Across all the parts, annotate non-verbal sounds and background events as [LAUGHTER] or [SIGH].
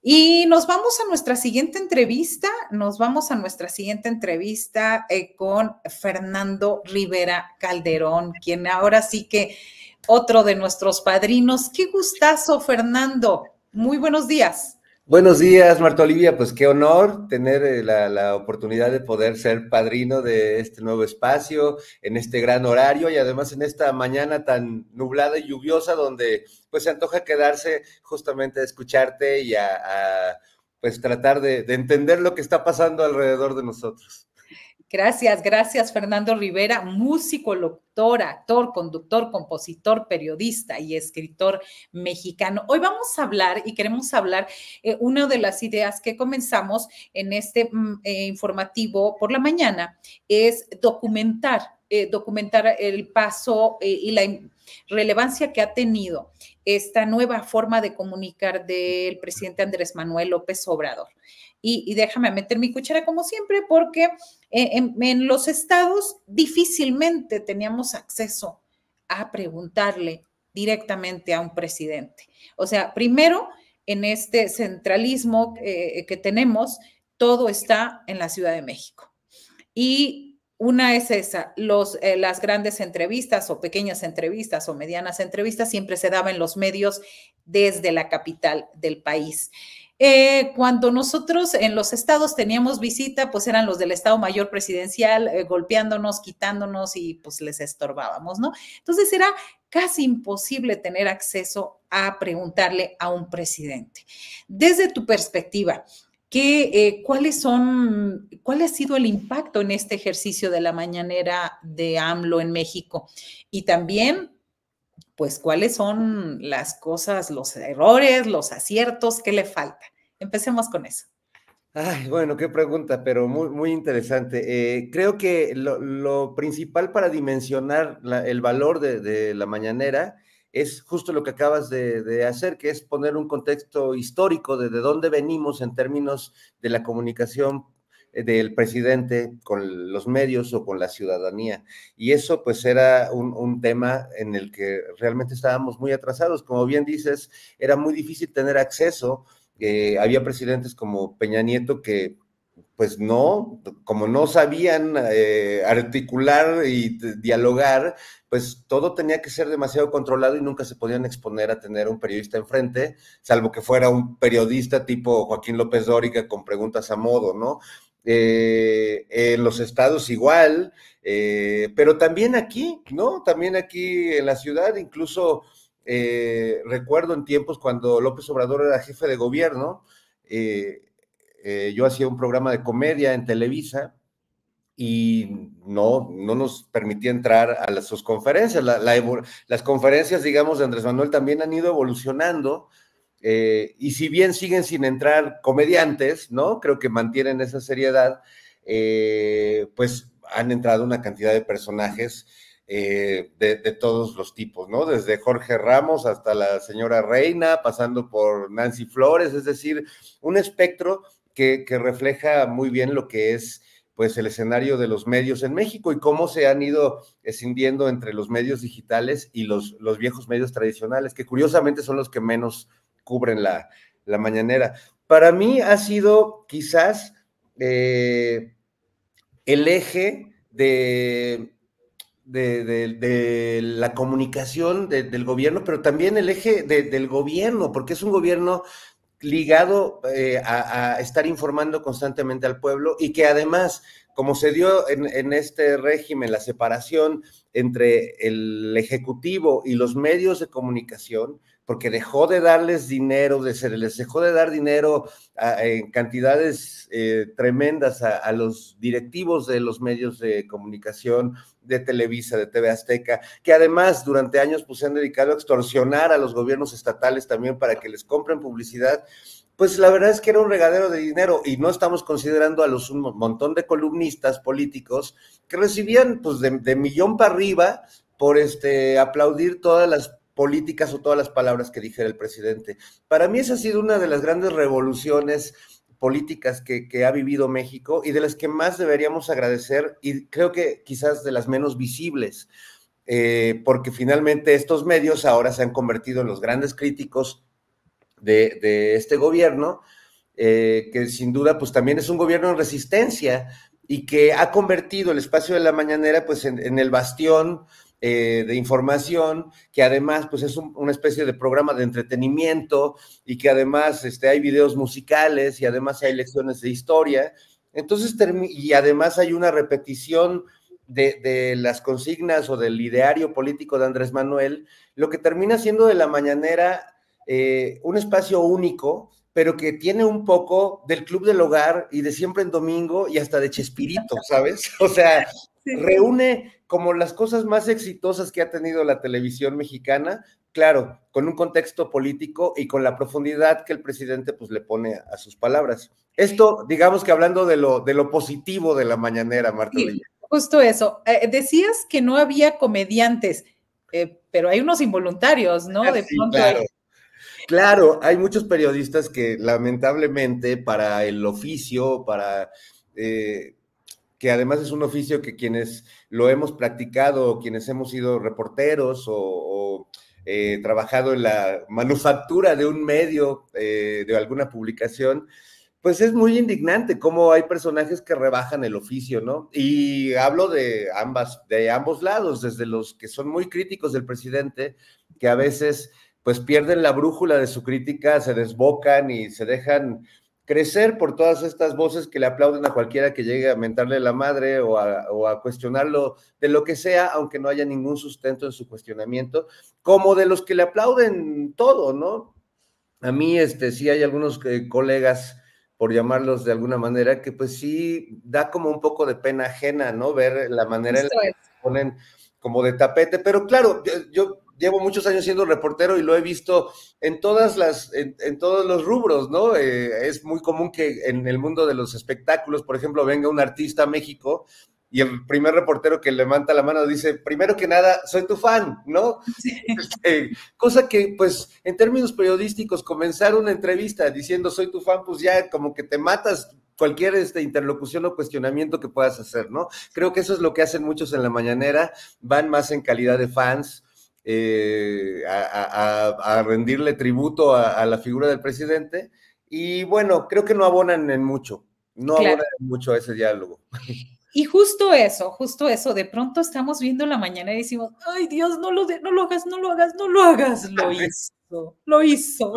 Y nos vamos a nuestra siguiente entrevista, nos vamos a nuestra siguiente entrevista eh, con Fernando Rivera Calderón, quien ahora sí que otro de nuestros padrinos. Qué gustazo, Fernando. Muy buenos días. Buenos días, Marta Olivia. Pues qué honor tener eh, la, oportunidad de poder ser padrino de este nuevo espacio, en este gran horario y además en esta mañana tan nublada y lluviosa donde pues se antoja quedarse justamente a escucharte y a, pues tratar de, de entender lo que está pasando alrededor de nosotros. Gracias, gracias Fernando Rivera, músico, doctor, actor, conductor, compositor, periodista y escritor mexicano. Hoy vamos a hablar y queremos hablar eh, una de las ideas que comenzamos en este mm, eh, informativo por la mañana es documentar eh, documentar el paso y la relevancia que ha tenido esta nueva forma de comunicar del presidente Andrés Manuel López Obrador. Y, déjame meter mi cuchara como siempre, porque eh, en, los estados difícilmente teníamos acceso a preguntarle directamente a un presidente. O sea, primero, en este centralismo eh, que tenemos, todo está en la Ciudad de México. Y una es esa, los, eh, las grandes entrevistas o pequeñas entrevistas o medianas entrevistas siempre se daban en los medios desde la capital del país. Eh, cuando nosotros en los estados teníamos visita, pues eran los del Estado Mayor Presidencial eh, golpeándonos, quitándonos y pues les estorbábamos, ¿no? Entonces era casi imposible tener acceso a preguntarle a un presidente. Desde tu perspectiva, eh, ¿cuáles son, ¿cuál ha sido el impacto en este ejercicio de la mañanera de AMLO en México? Y también, pues, ¿cuáles son las cosas, los errores, los aciertos qué le falta? Empecemos con eso. Ay, bueno, qué pregunta, pero muy, muy interesante. Eh, creo que lo, principal para dimensionar el valor de, de la mañanera es justo lo que acabas de, hacer, que es poner un contexto histórico de, de dónde venimos en términos de la comunicación eh, del presidente con los medios o con la ciudadanía. Y eso pues era un, tema en el que realmente estábamos muy atrasados. Como bien dices, era muy difícil tener acceso. Eh, había presidentes como Peña Nieto que pues no, como no sabían eh, articular y dialogar, pues todo tenía que ser demasiado controlado y nunca se podían exponer a tener un periodista enfrente, salvo que fuera un periodista tipo Joaquín López Dóriga con preguntas a modo, ¿no? Eh, en los estados igual, eh, pero también aquí, ¿no? También aquí en la ciudad, incluso eh, recuerdo en tiempos cuando López Obrador era jefe de gobierno, yo hacía un programa de comedia en Televisa y no, no nos permitía entrar a las, sus conferencias. las conferencias, digamos, de Andrés Manuel también han ido evolucionando. Eh, y si bien siguen sin entrar comediantes, ¿no? Creo que mantienen esa seriedad, eh, pues han entrado una cantidad de personajes eh, de, todos los tipos, ¿no? Desde Jorge Ramos hasta la señora Reina, pasando por Nancy Flores, es decir, un espectro que refleja muy bien lo que es pues el escenario de los medios en México y cómo se han ido escindiendo entre los medios digitales y los, los viejos medios tradicionales, que curiosamente son los que menos cubren la, mañanera. Para mí ha sido quizás eh, el eje de la comunicación del gobierno, pero también el eje del gobierno, porque es un gobierno ligado eh, a, estar informando constantemente al pueblo y que además, como se dio en, este régimen la separación entre el Ejecutivo y los medios de comunicación, porque dejó de darles dinero, de, ser, les dejó de dar dinero en cantidades eh, tremendas a, los directivos de los medios de comunicación, de Televisa, de TV Azteca, que además durante años pues, se han dedicado a extorsionar a los gobiernos estatales también para que les compren publicidad. Pues la verdad es que era un regadero de dinero y no estamos considerando a los un montón de columnistas políticos que recibían pues de, de millón para arriba por este aplaudir todas las políticas o todas las palabras que dijera el presidente. Para mí esa ha sido una de las grandes revoluciones políticas que, ha vivido México y de las que más deberíamos agradecer y creo que quizás de las menos visibles, eh, porque finalmente estos medios ahora se han convertido en los grandes críticos de, este gobierno, eh, que sin duda pues también es un gobierno en resistencia y que ha convertido el espacio de la mañanera pues en el bastión eh, de información, que además pues es una especie de programa de entretenimiento y que además este, hay videos musicales y además hay lecciones de historia. Entonces, y además hay una repetición de, las consignas o del ideario político de Andrés Manuel, lo que termina siendo de la mañanera eh, un espacio único pero que tiene un poco del club del hogar y de siempre en domingo y hasta de Chespirito, [LAUGHS] ¿sabes? [LAUGHS] O sea, reúne como las cosas más exitosas que ha tenido la televisión mexicana, claro, con un contexto político y con la profundidad que el presidente pues le pone a, sus palabras. Esto, digamos que hablando de lo, de lo positivo de la mañanera, Marta. justo eso. Eh, decías que no había comediantes, eh, pero hay unos involuntarios, ¿no? Ah, de pronto Claro, hay muchos periodistas que lamentablemente para el oficio, para... Eh, que además es un oficio que quienes lo hemos practicado, quienes hemos sido reporteros o, eh, trabajado en la manufactura de un medio, eh, de alguna publicación, pues es muy indignante cómo hay personajes que rebajan el oficio, ¿no? Y hablo de ambas, de ambos lados, desde los que son muy críticos del presidente, que a veces pues pierden la brújula de su crítica, se desbocan y se dejan crecer por todas estas voces que le aplauden a cualquiera que llegue a mentarle la madre o a, cuestionarlo de lo que sea, aunque no haya ningún sustento en su cuestionamiento, como de los que le aplauden todo, ¿no? A mí, este, sí hay algunos eh, colegas, por llamarlos de alguna manera, que pues sí da como un poco de pena ajena, ¿no? Ver la manera en la que se ponen como de tapete, pero claro, yo llevo muchos años siendo reportero y lo he visto en todas las, en, todos los rubros, ¿no? Eh, es muy común que en el mundo de los espectáculos, por ejemplo, venga un artista a México y el primer reportero que levanta la mano dice, primero que nada, soy tu fan, ¿no? Este, cosa que, pues, en términos periodísticos, comenzar una entrevista diciendo soy tu fan, pues ya como que te matas cualquier este, interlocución o cuestionamiento que puedas hacer, ¿no? Creo que eso es lo que hacen muchos en la mañanera, van más en calidad de fans, eh, a, rendirle tributo a, la figura del presidente. Y bueno, creo que no abonan en mucho, no abonan en mucho ese diálogo. [LAUGHS] Y justo eso, justo eso, de pronto estamos viendo la mañana y decimos, ay Dios, no lo, no hagas, no lo hagas, no lo hagas, [LAUGHS] lo hizo, lo hizo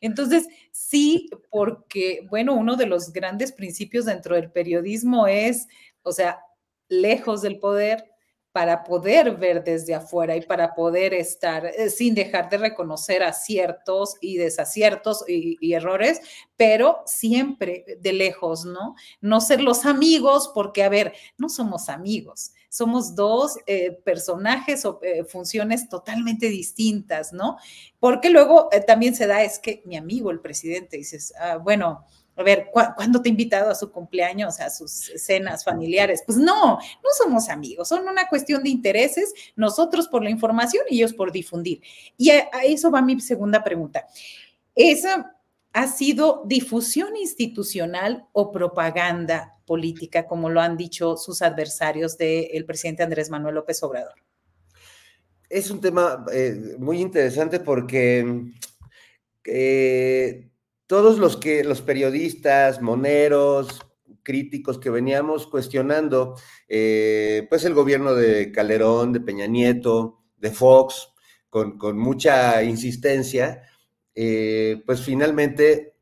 Entonces, sí, porque, bueno, uno de los grandes principios dentro del periodismo es, o sea, lejos del poder, para poder ver desde afuera y para poder estar eh, sin dejar de reconocer aciertos y desaciertos y, errores, pero siempre de lejos, ¿no? No ser los amigos, porque, a ver, no somos amigos, somos dos eh, personajes o eh, funciones totalmente distintas, ¿no? Porque luego también se da, es que mi amigo, el presidente, dices, ah, bueno, a ver, ¿cuándo te ha invitado a su cumpleaños, a sus cenas familiares? Pues no, no somos amigos, son una cuestión de intereses, nosotros por la información y ellos por difundir. Y a, eso va mi segunda pregunta. Esa ha sido difusión institucional o propaganda política, como lo han dicho sus adversarios del presidente Andrés Manuel López Obrador. Es un tema eh, muy interesante porque eh, todos los que los periodistas, moneros, críticos que veníamos cuestionando, eh, pues el gobierno de Calderón, de Peña Nieto, de Fox, con, mucha insistencia, eh, pues finalmente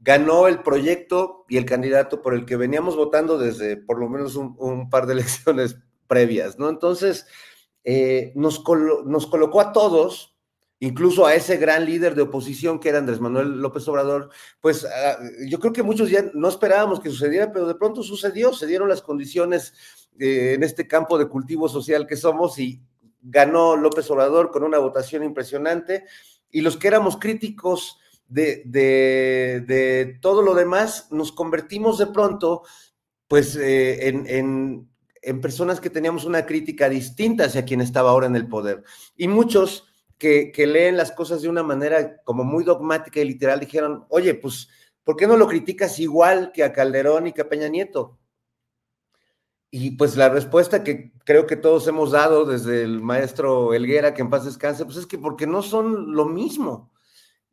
ganó el proyecto y el candidato por el que veníamos votando desde por lo menos un, par de [LAUGHS] elecciones previas, ¿no? Entonces, eh, nos, nos colocó a todos incluso a ese gran líder de oposición que era Andrés Manuel López Obrador, pues ah, yo creo que muchos ya no esperábamos que sucediera, pero de pronto sucedió, se dieron las condiciones eh, en este campo de cultivo social que somos y ganó López Obrador con una votación impresionante y los que éramos críticos de, todo lo demás nos convertimos de pronto pues eh, en, en personas que teníamos una crítica distinta hacia quien estaba ahora en el poder y muchos que, leen las cosas de una manera como muy dogmática y literal dijeron, oye, pues, ¿por qué no lo criticas igual que a Calderón y que a Peña Nieto? Y pues la respuesta que creo que todos hemos dado desde el maestro Elguera, que en paz descanse, pues es que porque no son lo mismo.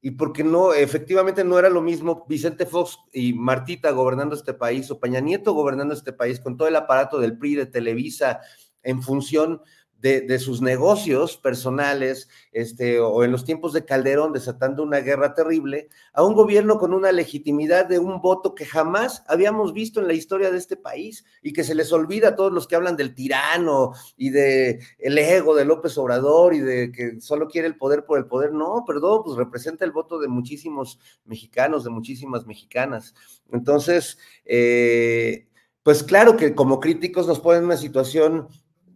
Y porque no, efectivamente no era lo mismo Vicente Fox y Martita gobernando este país o Peña Nieto gobernando este país con todo el aparato del PRI, de Televisa, en función de, sus negocios personales, este, o en los tiempos de Calderón desatando una guerra terrible, a un gobierno con una legitimidad de un voto que jamás habíamos visto en la historia de este país y que se les olvida a todos los que hablan del tirano y de ego de López Obrador y de que solo quiere el poder por el poder. No, perdón, pues representa el voto de muchísimos mexicanos, de muchísimas mexicanas. Entonces, eh, pues claro que como críticos nos ponen en una situación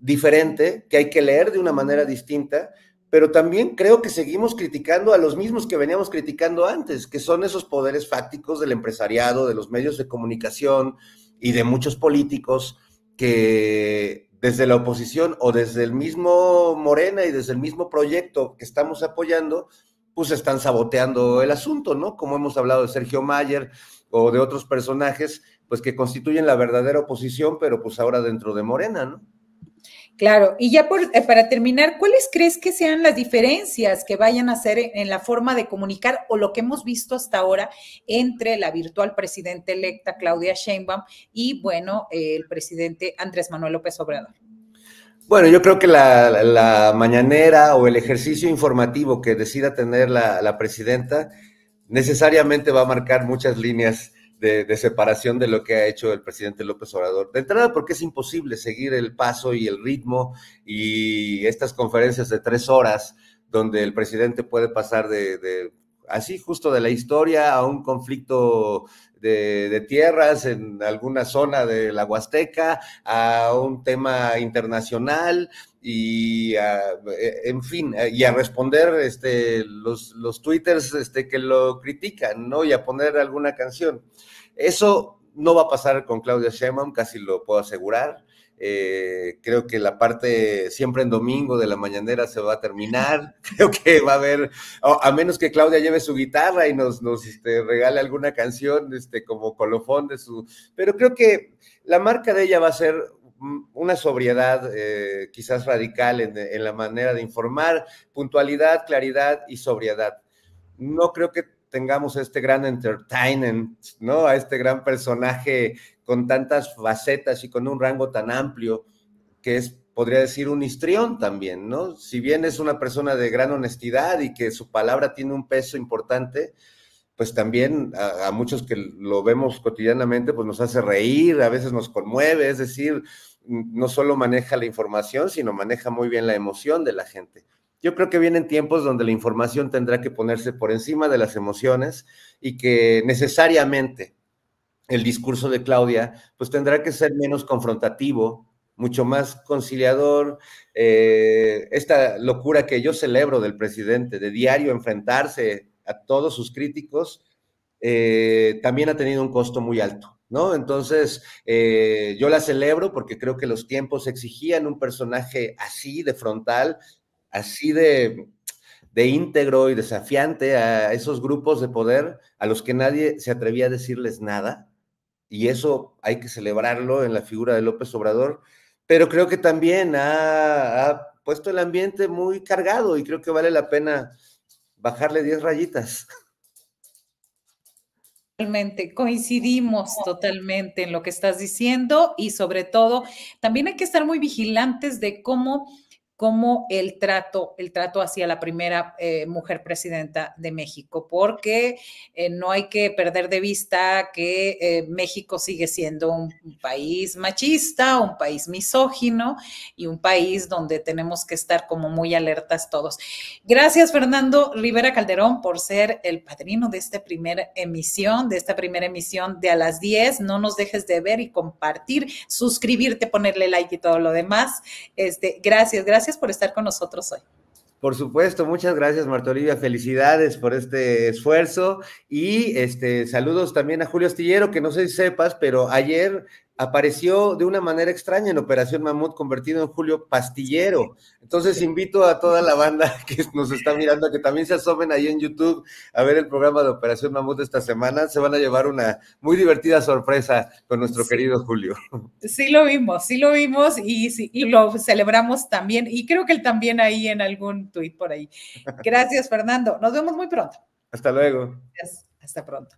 diferente, que hay que leer de una manera distinta, pero también creo que seguimos criticando a los mismos que veníamos criticando antes, que son esos poderes fácticos del empresariado, de los medios de comunicación y de muchos políticos que desde la oposición o desde el mismo Morena y desde el mismo proyecto que estamos apoyando, pues están saboteando el asunto, ¿no? Como hemos hablado de Sergio Mayer o de otros personajes, pues que constituyen la verdadera oposición, pero pues ahora dentro de Morena, ¿no? Claro, y ya eh, para terminar, ¿cuáles crees que sean las diferencias que vayan a hacer en, la forma de comunicar o lo que hemos visto hasta ahora entre la virtual presidenta electa Claudia Sheinbaum y, bueno, el presidente Andrés Manuel López Obrador? Bueno, yo creo que la, mañanera o el ejercicio informativo que decida tener la, la presidenta necesariamente va a marcar muchas líneas de, separación de lo que ha hecho el presidente López Obrador. De entrada, porque es imposible seguir el paso y el ritmo y estas conferencias de tres horas donde el presidente puede pasar de así justo de la historia a un conflicto de, tierras en alguna zona de la Huasteca, a un tema internacional y a, e, en fin, eh, y a responder este, los, los twitters este, que lo critican, ¿no? Y a poner alguna canción. Eso no va a pasar con Claudia Sheinbaum, casi lo puedo asegurar. Eh, creo que la parte siempre en domingo de la mañanera se va a terminar. [LAUGHS] Creo que va a haber, oh, a menos que Claudia lleve su guitarra y nos, nos este, regale alguna canción este, como colofón de su... Pero creo que la marca de ella va a ser una sobriedad eh, quizás radical en, la manera de informar, puntualidad, claridad y sobriedad. No creo que tengamos a este gran entertainment, ¿no? A este gran personaje con tantas facetas y con un rango tan amplio que es, podría decir, un histrión también, ¿no? Si bien es una persona de gran honestidad y que su palabra tiene un peso importante, pues también a, muchos que lo vemos cotidianamente, pues nos hace reír, a veces nos conmueve, es decir, no solo maneja la información, sino maneja muy bien la emoción de la gente. Yo creo que vienen tiempos donde la información tendrá que ponerse por encima de las emociones y que necesariamente el discurso de Claudia, pues tendrá que ser menos confrontativo, mucho más conciliador. Eh, esta locura que yo celebro del presidente, de diario enfrentarse a todos sus críticos, eh, también ha tenido un costo muy alto. ¿No? Entonces, eh, yo la celebro porque creo que los tiempos exigían un personaje así de frontal, así de, de íntegro y desafiante a esos grupos de poder a los que nadie se atrevía a decirles nada y eso hay que celebrarlo en la figura de López Obrador, pero creo que también ha, puesto el ambiente muy cargado y creo que vale la pena bajarle 10 rayitas. Totalmente, coincidimos totalmente en lo que estás diciendo y sobre todo también hay que estar muy vigilantes de cómo como el trato, el trato hacia la primera eh, mujer presidenta de México, porque eh, no hay que perder de vista que eh, México sigue siendo un, país machista, un país misógino y un país donde tenemos que estar como muy alertas todos. Gracias, Fernando Rivera Calderón, por ser el padrino de esta primera emisión, de esta primera emisión de a las 10. No nos dejes de ver y compartir, suscribirte, ponerle like y todo lo demás. Este, gracias, gracias por estar con nosotros hoy. Por supuesto, muchas gracias Marta Olivia, felicidades por este esfuerzo y este saludos también a Julio Astillero, que no sé si sepas, pero ayer apareció de una manera extraña en Operación Mamut, convertido en Julio Pastillero. Entonces invito a toda la banda [LAUGHS] que nos está mirando a que también se asomen ahí en YouTube a ver el programa de Operación Mamut de esta semana. Se van a llevar una muy divertida sorpresa con nuestro querido Julio. Sí lo vimos, sí lo vimos y, lo celebramos también. Y creo que él también ahí en algún tuit por ahí. [LAUGHS] Gracias, Fernando. Nos vemos muy pronto. Hasta luego. Hasta pronto.